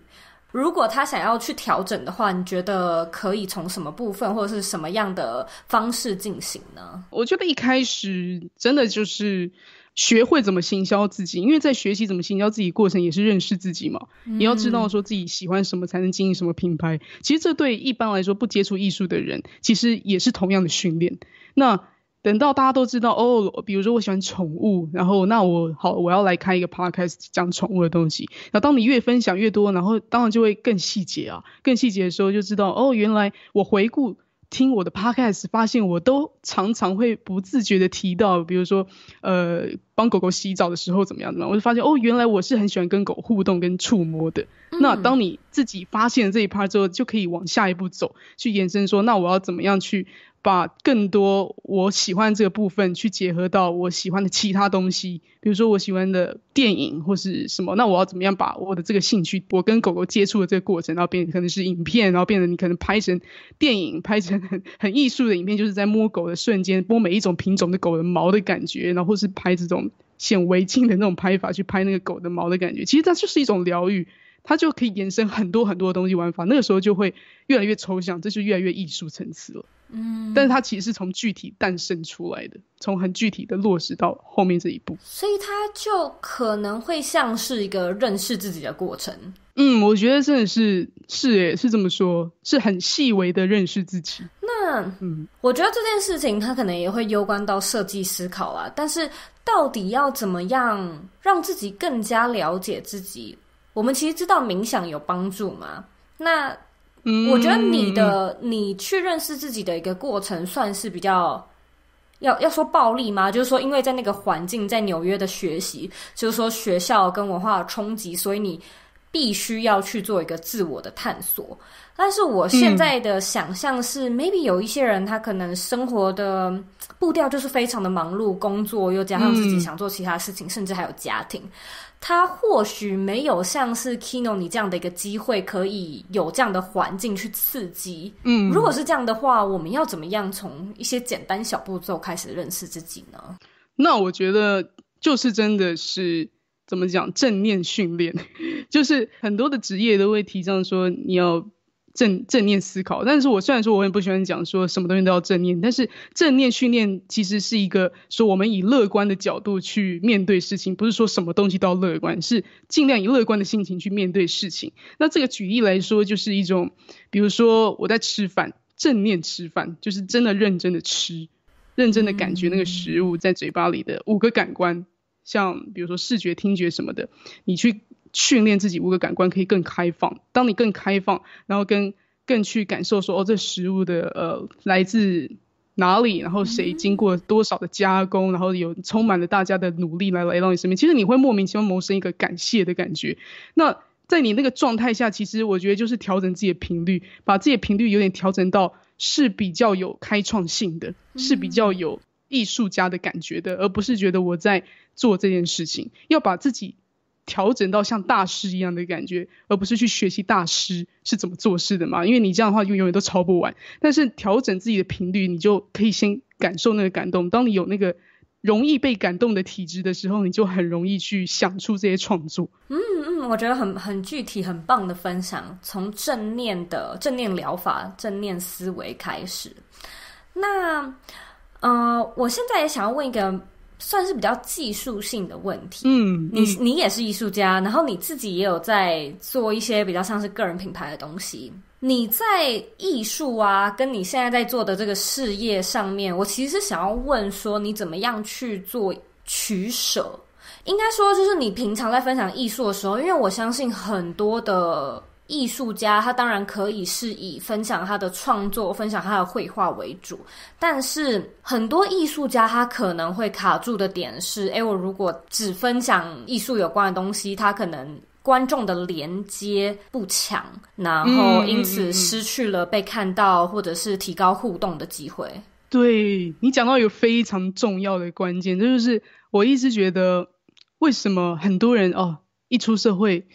如果他想要去调整的话，你觉得可以从什么部分或者是什么样的方式进行呢？我觉得一开始真的就是。学会怎么行销自己，因为在学习怎么行销自己过程也是认识自己嘛。你要知道说自己喜欢什么才能经营什么品牌。其实这对一般来说不接触艺术的人，其实也是同样的训练。那等到大家都知道哦，比如说我喜欢宠物，然后那我好我要来开一个 podcast 讲宠物的东西。那当你越分享越多，然后当然就会更细节啊，更细节的时候就知道哦，原来我回顾听我的 podcast，发现我都常常会不自觉的提到，比如说，呃，帮狗狗洗澡的时候怎么样么样，我就发现哦，原来我是很喜欢跟狗互动、跟触摸的。那当你自己发现了这一 part 之后，就可以往下一步走，去延伸说，那我要怎么样去？把更多我喜欢这个部分去结合到我喜欢的其他东西，比如说我喜欢的电影或是什么，那我要怎么样把我的这个兴趣，我跟狗狗接触的这个过程，然后变成可能是影片，然后变成你可能拍成电影，拍成很很艺术的影片，就是在摸狗的瞬间，摸每一种品种的狗的毛的感觉，然后是拍这种显微镜的那种拍法去拍那个狗的毛的感觉，其实它就是一种疗愈，它就可以延伸很多很多的东西玩法，那个时候就会越来越抽象，这就越来越艺术层次了。嗯，但是它其实是从具体诞生出来的，从很具体的落实到后面这一步，所以它就可能会像是一个认识自己的过程。嗯，我觉得真的是是诶，是这么说，是很细微的认识自己。那嗯，我觉得这件事情它可能也会攸关到设计思考啊。但是到底要怎么样让自己更加了解自己？我们其实知道冥想有帮助嘛？那。我觉得你的你去认识自己的一个过程，算是比较要要说暴力吗？就是说，因为在那个环境，在纽约的学习，就是说学校跟文化的冲击，所以你必须要去做一个自我的探索。但是我现在的想象是，maybe 有一些人他可能生活的步调就是非常的忙碌，工作又加上自己想做其他事情，甚至还有家庭。他或许没有像是 Kino 你这样的一个机会，可以有这样的环境去刺激。嗯，如果是这样的话，我们要怎么样从一些简单小步骤开始认识自己呢？那我觉得就是真的是怎么讲正念训练，就是很多的职业都会提倡说你要。正正念思考，但是我虽然说我很不喜欢讲说什么东西都要正念，但是正念训练其实是一个说我们以乐观的角度去面对事情，不是说什么东西都要乐观，是尽量以乐观的心情去面对事情。那这个举例来说，就是一种，比如说我在吃饭，正念吃饭就是真的认真的吃，认真的感觉那个食物在嘴巴里的五个感官，像比如说视觉、听觉什么的，你去。训练自己五个感官可以更开放。当你更开放，然后跟更去感受说，哦，这食物的呃来自哪里，然后谁经过多少的加工，然后有充满了大家的努力来来到你身边。其实你会莫名其妙萌生一个感谢的感觉。那在你那个状态下，其实我觉得就是调整自己的频率，把自己的频率有点调整到是比较有开创性的，是比较有艺术家的感觉的，而不是觉得我在做这件事情，要把自己。调整到像大师一样的感觉，而不是去学习大师是怎么做事的嘛？因为你这样的话就永远都抄不完。但是调整自己的频率，你就可以先感受那个感动。当你有那个容易被感动的体质的时候，你就很容易去想出这些创作。嗯嗯，我觉得很很具体，很棒的分享。从正念的正念疗法、正念思维开始。那呃，我现在也想要问一个。算是比较技术性的问题。嗯，你你也是艺术家，然后你自己也有在做一些比较像是个人品牌的东西。你在艺术啊，跟你现在在做的这个事业上面，我其实想要问说，你怎么样去做取舍？应该说，就是你平常在分享艺术的时候，因为我相信很多的。艺术家他当然可以是以分享他的创作、分享他的绘画为主，但是很多艺术家他可能会卡住的点是：诶，我如果只分享艺术有关的东西，他可能观众的连接不强，然后因此失去了被看到或者是提高互动的机会。对你讲到有非常重要的关键，这就是我一直觉得为什么很多人哦一出社会。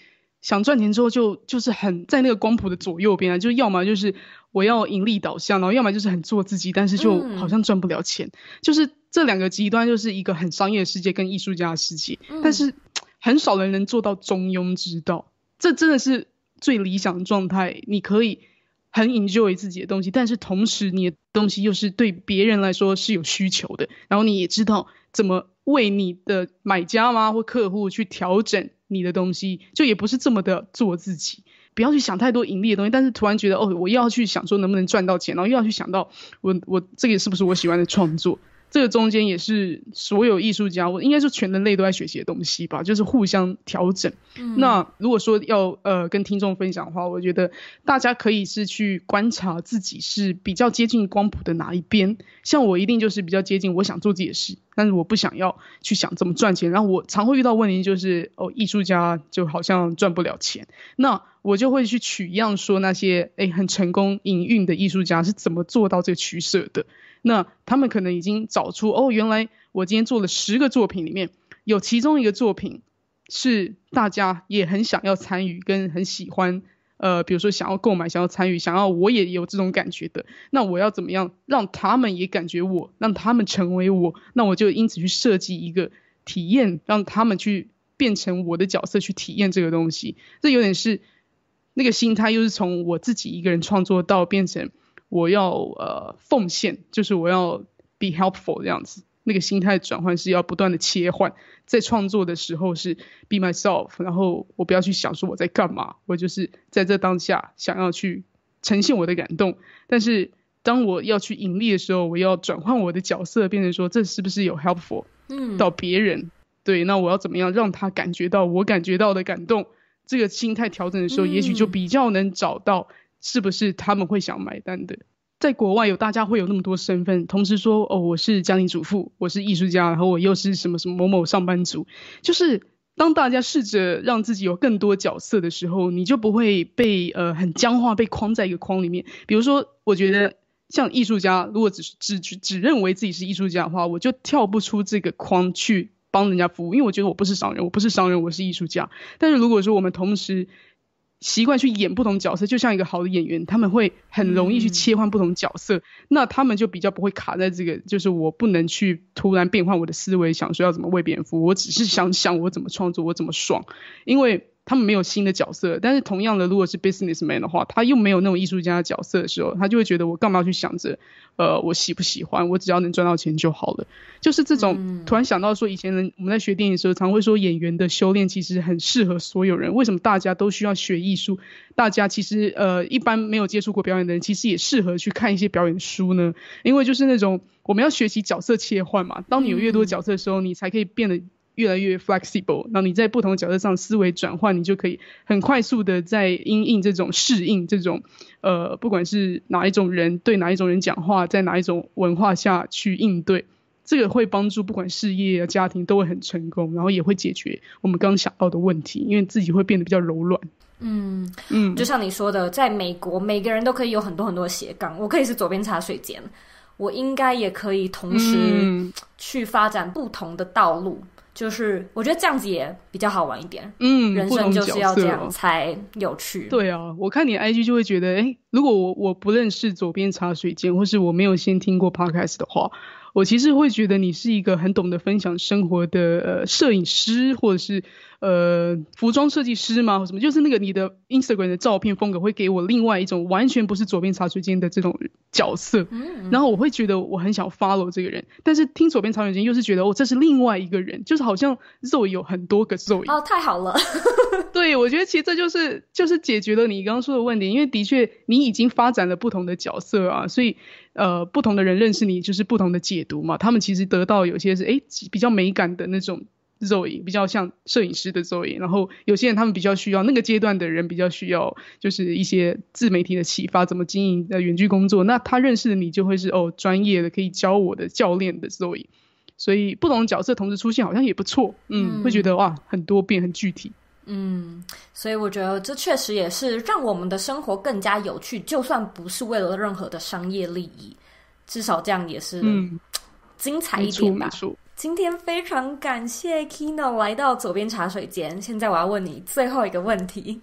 想赚钱之后就就是很在那个光谱的左右边，就要么就是我要盈利导向，然后要么就是很做自己，但是就好像赚不了钱，就是这两个极端，就是一个很商业的世界跟艺术家的世界，但是很少人能做到中庸之道。这真的是最理想的状态，你可以很 enjoy 自己的东西，但是同时你的东西又是对别人来说是有需求的，然后你也知道怎么为你的买家吗或客户去调整。你的东西就也不是这么的做自己，不要去想太多盈利的东西，但是突然觉得哦，我又要去想说能不能赚到钱，然后又要去想到我我这个是不是我喜欢的创作。这个中间也是所有艺术家，我应该是全人类都在学习的东西吧，就是互相调整。那如果说要呃跟听众分享的话，我觉得大家可以是去观察自己是比较接近光谱的哪一边。像我一定就是比较接近我想做这的事，但是我不想要去想怎么赚钱。然后我常会遇到问题就是，哦，艺术家就好像赚不了钱。那我就会去取样，说那些诶很成功营运的艺术家是怎么做到这个取舍的？那他们可能已经找出哦，原来我今天做了十个作品里面，有其中一个作品是大家也很想要参与跟很喜欢，呃，比如说想要购买、想要参与、想要我也有这种感觉的，那我要怎么样让他们也感觉我，让他们成为我？那我就因此去设计一个体验，让他们去变成我的角色去体验这个东西，这有点是。那个心态又是从我自己一个人创作到变成我要呃奉献，就是我要 be helpful 的样子。那个心态转换是要不断的切换，在创作的时候是 be myself，然后我不要去想说我在干嘛，我就是在这当下想要去呈现我的感动。但是当我要去盈利的时候，我要转换我的角色，变成说这是不是有 helpful 到别人？对，那我要怎么样让他感觉到我感觉到的感动？这个心态调整的时候，也许就比较能找到是不是他们会想买单的。在国外，有大家会有那么多身份，同时说哦，我是家庭主妇，我是艺术家，然后我又是什么什么某某上班族。就是当大家试着让自己有更多角色的时候，你就不会被呃很僵化被框在一个框里面。比如说，我觉得像艺术家，如果只是只只认为自己是艺术家的话，我就跳不出这个框去。帮人家服务，因为我觉得我不是商人，我不是商人，我是艺术家。但是如果说我们同时习惯去演不同角色，就像一个好的演员，他们会很容易去切换不同角色，那他们就比较不会卡在这个，就是我不能去突然变换我的思维，想说要怎么为别人服务，我只是想想我怎么创作，我怎么爽，因为他们没有新的角色。但是同样的，如果是 businessman 的话，他又没有那种艺术家的角色的时候，他就会觉得我干嘛要去想着。呃，我喜不喜欢？我只要能赚到钱就好了。就是这种，突然想到说，以前人我们在学电影的时候，常会说演员的修炼其实很适合所有人。为什么大家都需要学艺术？大家其实呃，一般没有接触过表演的人，其实也适合去看一些表演书呢。因为就是那种我们要学习角色切换嘛。当你有越多角色的时候，你才可以变得。越来越 flexible，然后你在不同角色上思维转换，你就可以很快速的在因应这种适应这种，呃，不管是哪一种人对哪一种人讲话，在哪一种文化下去应对，这个会帮助不管事业啊家庭都会很成功，然后也会解决我们刚刚想到的问题，因为自己会变得比较柔软。嗯嗯，就像你说的，在美国每个人都可以有很多很多斜杠，我可以是左边茶水间，我应该也可以同时去发展不同的道路。就是我觉得这样子也比较好玩一点，嗯，人生就是要这样才有趣。对啊，我看你 IG 就会觉得，哎，如果我我不认识左边茶水间，或是我没有先听过 podcast 的话，我其实会觉得你是一个很懂得分享生活的摄影师，或者是。呃，服装设计师吗？什么？就是那个你的 Instagram 的照片风格会给我另外一种完全不是左边茶水间的这种角色，然后我会觉得我很想 follow 这个人，但是听左边茶水间又是觉得哦，这是另外一个人，就是好像肉有很多个肉。哦，太好了，对我觉得其实这就是就是解决了你刚刚说的问题，因为的确你已经发展了不同的角色啊，所以呃，不同的人认识你就是不同的解读嘛，他们其实得到有些是哎比较美感的那种。o 影比较像摄影师的 Zoe。然后有些人他们比较需要那个阶段的人比较需要，就是一些自媒体的启发，怎么经营的远距工作。那他认识的你就会是哦专业的可以教我的教练的 Zoe。所以不同的角色同时出现好像也不错，嗯，会觉得哇很多变很具体，嗯，所以我觉得这确实也是让我们的生活更加有趣，就算不是为了任何的商业利益，至少这样也是精彩一点吧。今天非常感谢 Kino 来到左边茶水间。现在我要问你最后一个问题：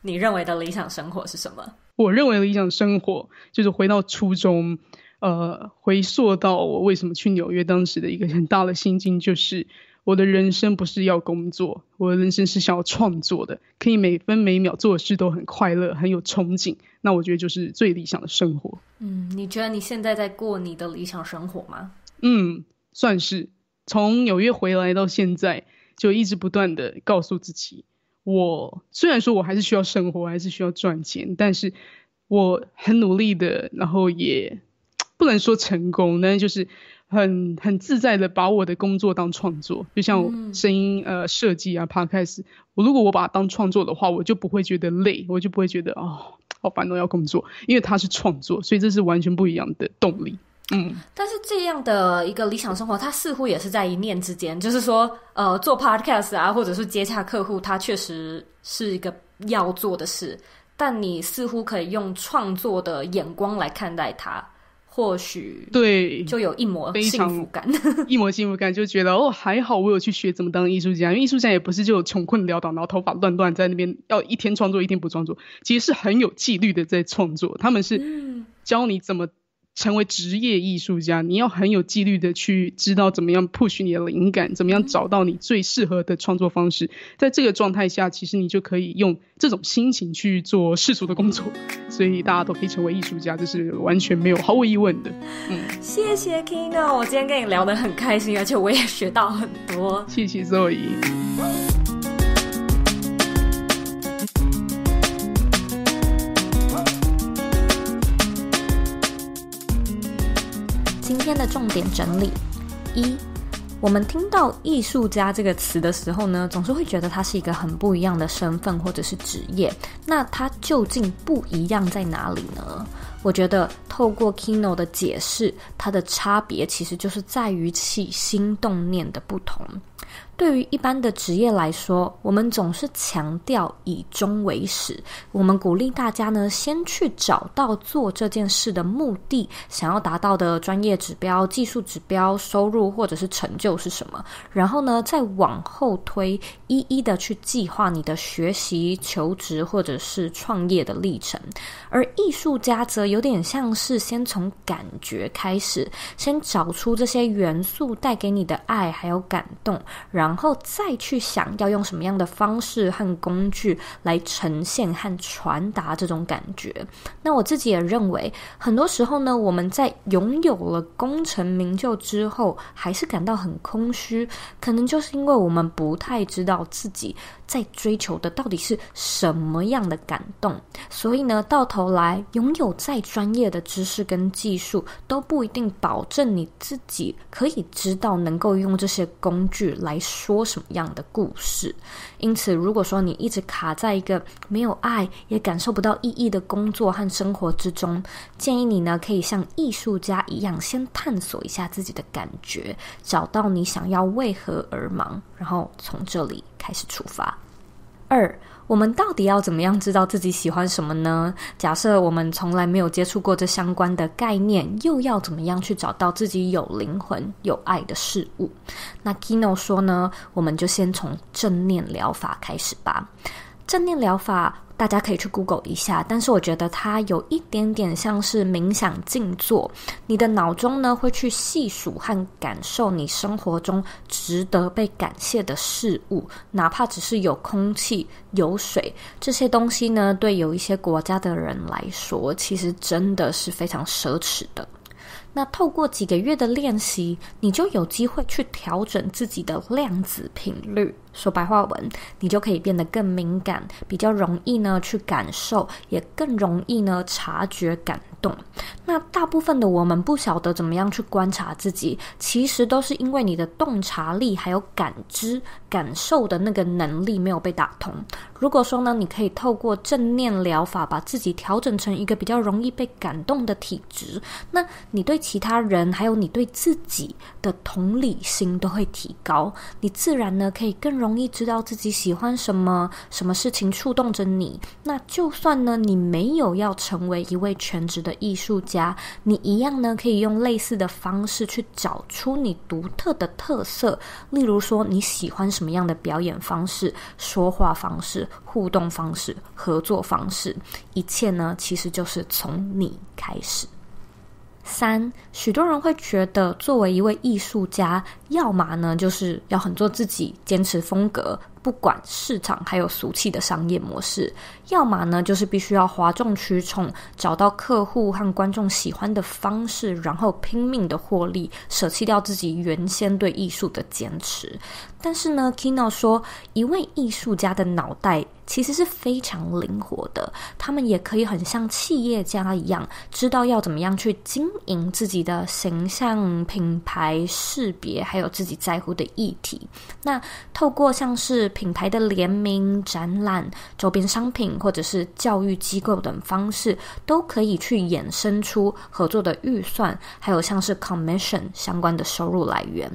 你认为的理想生活是什么？我认为的理想生活就是回到初中，呃，回溯到我为什么去纽约，当时的一个很大的心境就是我的人生不是要工作，我的人生是想要创作的，可以每分每秒做事都很快乐，很有憧憬。那我觉得就是最理想的生活。嗯，你觉得你现在在过你的理想生活吗？嗯，算是。从纽约回来到现在，就一直不断的告诉自己，我虽然说我还是需要生活，还是需要赚钱，但是我很努力的，然后也不能说成功，但是就是很很自在的把我的工作当创作，就像声音呃设计啊 p a r k s 我如果我把它当创作的话，我就不会觉得累，我就不会觉得哦好烦，恼要工作，因为它是创作，所以这是完全不一样的动力。嗯，但是这样的一个理想生活，它似乎也是在一念之间。就是说，呃，做 podcast 啊，或者是接洽客户，它确实是一个要做的事。但你似乎可以用创作的眼光来看待它，或许对，就有一抹幸福感，一抹幸福感，就觉得哦，还好我有去学怎么当艺术家。因为艺术家也不是就穷困潦倒，然后头发乱乱在那边，要一天创作一天不创作，其实是很有纪律的在创作。他们是教你怎么。成为职业艺术家，你要很有纪律的去知道怎么样 push 你的灵感，怎么样找到你最适合的创作方式。在这个状态下，其实你就可以用这种心情去做世俗的工作，所以大家都可以成为艺术家，这是完全没有毫无疑问的。嗯，谢谢 Kino，我今天跟你聊得很开心，而且我也学到很多。谢谢所以。的重点整理一，我们听到艺术家这个词的时候呢，总是会觉得它是一个很不一样的身份或者是职业。那它究竟不一样在哪里呢？我觉得透过 Kino 的解释，它的差别其实就是在于起心动念的不同。对于一般的职业来说，我们总是强调以终为始。我们鼓励大家呢，先去找到做这件事的目的，想要达到的专业指标、技术指标、收入或者是成就是什么，然后呢，再往后推，一一的去计划你的学习、求职或者是创业的历程。而艺术家则有点像是先从感觉开始，先找出这些元素带给你的爱还有感动，然。然后再去想要用什么样的方式和工具来呈现和传达这种感觉。那我自己也认为，很多时候呢，我们在拥有了功成名就之后，还是感到很空虚，可能就是因为我们不太知道自己在追求的到底是什么样的感动。所以呢，到头来，拥有再专业的知识跟技术，都不一定保证你自己可以知道能够用这些工具来。说什么样的故事？因此，如果说你一直卡在一个没有爱也感受不到意义的工作和生活之中，建议你呢可以像艺术家一样，先探索一下自己的感觉，找到你想要为何而忙，然后从这里开始出发。二。我们到底要怎么样知道自己喜欢什么呢？假设我们从来没有接触过这相关的概念，又要怎么样去找到自己有灵魂、有爱的事物？那 Kino 说呢？我们就先从正念疗法开始吧。正念疗法。大家可以去 Google 一下，但是我觉得它有一点点像是冥想静坐。你的脑中呢会去细数和感受你生活中值得被感谢的事物，哪怕只是有空气、有水这些东西呢，对有一些国家的人来说，其实真的是非常奢侈的。那透过几个月的练习，你就有机会去调整自己的量子频率。说白话文，你就可以变得更敏感，比较容易呢去感受，也更容易呢察觉感动。那大部分的我们不晓得怎么样去观察自己，其实都是因为你的洞察力还有感知感受的那个能力没有被打通。如果说呢，你可以透过正念疗法把自己调整成一个比较容易被感动的体质，那你对其他人还有你对自己的同理心都会提高，你自然呢可以更。容易知道自己喜欢什么，什么事情触动着你。那就算呢，你没有要成为一位全职的艺术家，你一样呢可以用类似的方式去找出你独特的特色。例如说，你喜欢什么样的表演方式、说话方式、互动方式、合作方式，一切呢，其实就是从你开始。三，许多人会觉得，作为一位艺术家，要么呢就是要很做自己，坚持风格，不管市场还有俗气的商业模式；要么呢就是必须要哗众取宠，找到客户和观众喜欢的方式，然后拼命的获利，舍弃掉自己原先对艺术的坚持。但是呢，Kino 说，一位艺术家的脑袋其实是非常灵活的，他们也可以很像企业家一样，知道要怎么样去经营自己的形象、品牌识别，还有自己在乎的议题。那透过像是品牌的联名展览、周边商品，或者是教育机构等方式，都可以去衍生出合作的预算，还有像是 commission 相关的收入来源。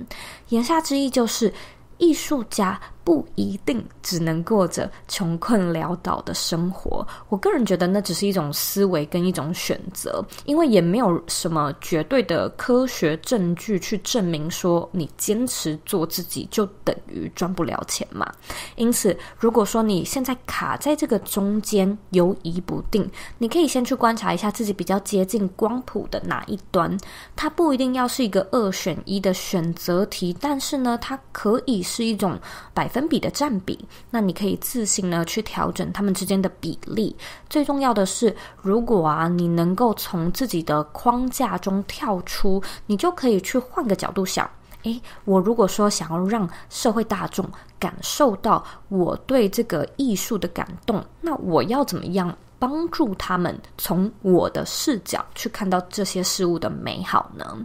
言下之意就是。艺术家。不一定只能过着穷困潦倒的生活。我个人觉得那只是一种思维跟一种选择，因为也没有什么绝对的科学证据去证明说你坚持做自己就等于赚不了钱嘛。因此，如果说你现在卡在这个中间犹疑不定，你可以先去观察一下自己比较接近光谱的哪一端。它不一定要是一个二选一的选择题，但是呢，它可以是一种百分。分比的占比，那你可以自行呢去调整他们之间的比例。最重要的是，如果啊你能够从自己的框架中跳出，你就可以去换个角度想：诶，我如果说想要让社会大众感受到我对这个艺术的感动，那我要怎么样帮助他们从我的视角去看到这些事物的美好呢？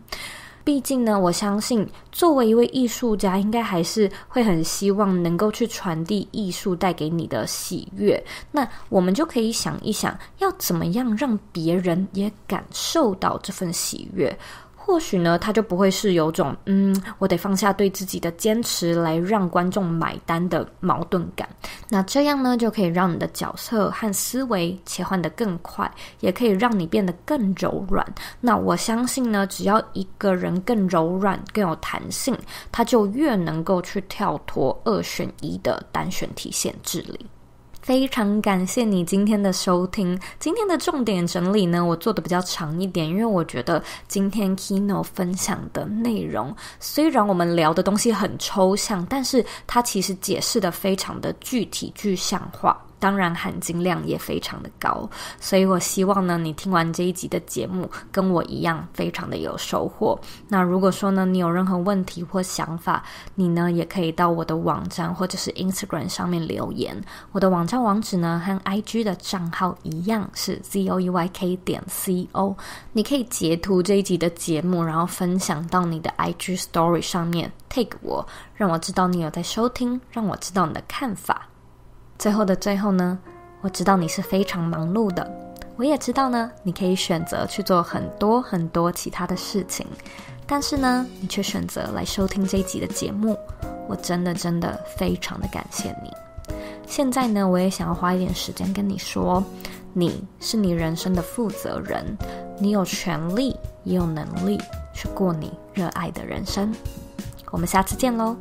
毕竟呢，我相信作为一位艺术家，应该还是会很希望能够去传递艺术带给你的喜悦。那我们就可以想一想，要怎么样让别人也感受到这份喜悦。或许呢，他就不会是有种，嗯，我得放下对自己的坚持来让观众买单的矛盾感。那这样呢，就可以让你的角色和思维切换的更快，也可以让你变得更柔软。那我相信呢，只要一个人更柔软、更有弹性，他就越能够去跳脱二选一的单选题限制里。非常感谢你今天的收听。今天的重点整理呢，我做的比较长一点，因为我觉得今天 Kino 分享的内容，虽然我们聊的东西很抽象，但是它其实解释的非常的具体、具象化。当然，含金量也非常的高，所以我希望呢，你听完这一集的节目，跟我一样非常的有收获。那如果说呢，你有任何问题或想法，你呢也可以到我的网站或者是 Instagram 上面留言。我的网站网址呢和 IG 的账号一样是 z o e y k 点 c o，你可以截图这一集的节目，然后分享到你的 IG Story 上面 t a k e 我，让我知道你有在收听，让我知道你的看法。最后的最后呢，我知道你是非常忙碌的，我也知道呢，你可以选择去做很多很多其他的事情，但是呢，你却选择来收听这一集的节目，我真的真的非常的感谢你。现在呢，我也想要花一点时间跟你说，你是你人生的负责人，你有权利也有能力去过你热爱的人生。我们下次见喽。